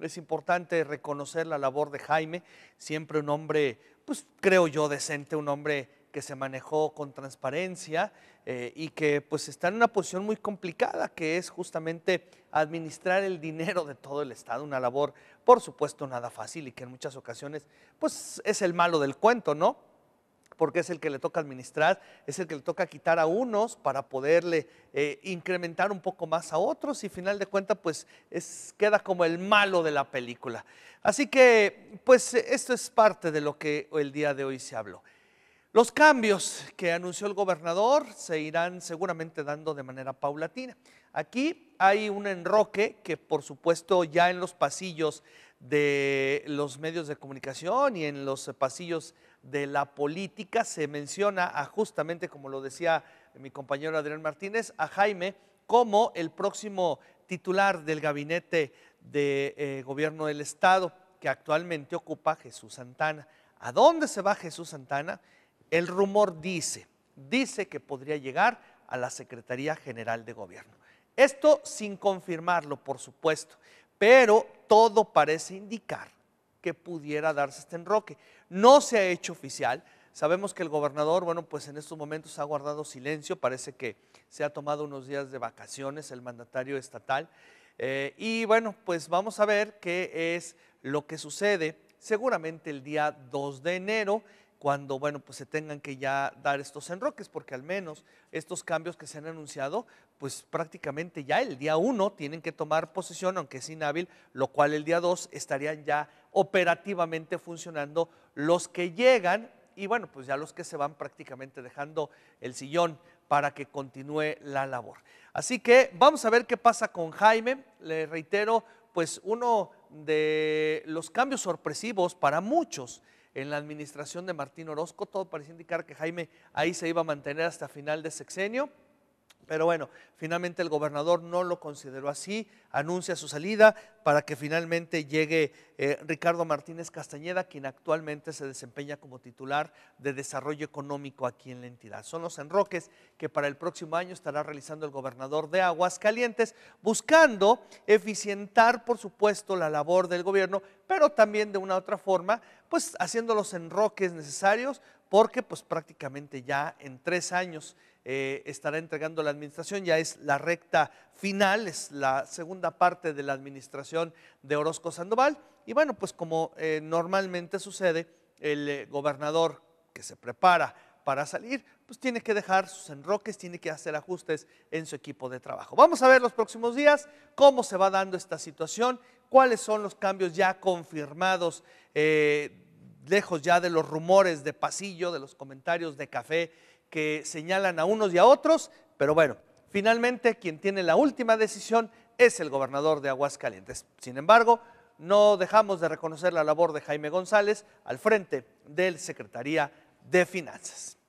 Es importante reconocer la labor de Jaime, siempre un hombre, pues creo yo, decente, un hombre que se manejó con transparencia eh, y que pues está en una posición muy complicada, que es justamente administrar el dinero de todo el Estado, una labor por supuesto nada fácil y que en muchas ocasiones pues es el malo del cuento, ¿no? porque es el que le toca administrar, es el que le toca quitar a unos para poderle eh, incrementar un poco más a otros y final de cuentas pues es, queda como el malo de la película. Así que pues esto es parte de lo que el día de hoy se habló. Los cambios que anunció el gobernador se irán seguramente dando de manera paulatina. Aquí hay un enroque que por supuesto ya en los pasillos de los medios de comunicación y en los pasillos de la política se menciona a justamente, como lo decía mi compañero Adrián Martínez, a Jaime como el próximo titular del gabinete de eh, gobierno del Estado que actualmente ocupa Jesús Santana. ¿A dónde se va Jesús Santana? El rumor dice, dice que podría llegar a la Secretaría General de Gobierno. Esto sin confirmarlo, por supuesto, pero todo parece indicar que pudiera darse este enroque. No se ha hecho oficial. Sabemos que el gobernador, bueno, pues en estos momentos ha guardado silencio, parece que se ha tomado unos días de vacaciones el mandatario estatal. Eh, y bueno, pues vamos a ver qué es lo que sucede seguramente el día 2 de enero, cuando, bueno, pues se tengan que ya dar estos enroques, porque al menos estos cambios que se han anunciado, pues prácticamente ya el día 1 tienen que tomar posesión, aunque es inhábil, lo cual el día 2 estarían ya operativamente funcionando los que llegan y bueno, pues ya los que se van prácticamente dejando el sillón para que continúe la labor. Así que vamos a ver qué pasa con Jaime. Le reitero, pues uno de los cambios sorpresivos para muchos en la administración de Martín Orozco, todo parecía indicar que Jaime ahí se iba a mantener hasta final de sexenio pero bueno, finalmente el gobernador no lo consideró así, anuncia su salida para que finalmente llegue eh, Ricardo Martínez Castañeda, quien actualmente se desempeña como titular de desarrollo económico aquí en la entidad. Son los enroques que para el próximo año estará realizando el gobernador de Aguascalientes, buscando eficientar, por supuesto, la labor del gobierno, pero también de una otra forma, pues haciendo los enroques necesarios, porque pues prácticamente ya en tres años eh, estará entregando la administración. Ya es la recta final, es la segunda parte de la administración de Orozco Sandoval. Y bueno, pues como eh, normalmente sucede, el eh, gobernador que se prepara para salir, pues tiene que dejar sus enroques, tiene que hacer ajustes en su equipo de trabajo. Vamos a ver los próximos días cómo se va dando esta situación, cuáles son los cambios ya confirmados, lejos ya de los rumores de pasillo, de los comentarios de café que señalan a unos y a otros, pero bueno, finalmente quien tiene la última decisión es el gobernador de Aguascalientes. Sin embargo, no dejamos de reconocer la labor de Jaime González al frente del Secretaría de Finanzas.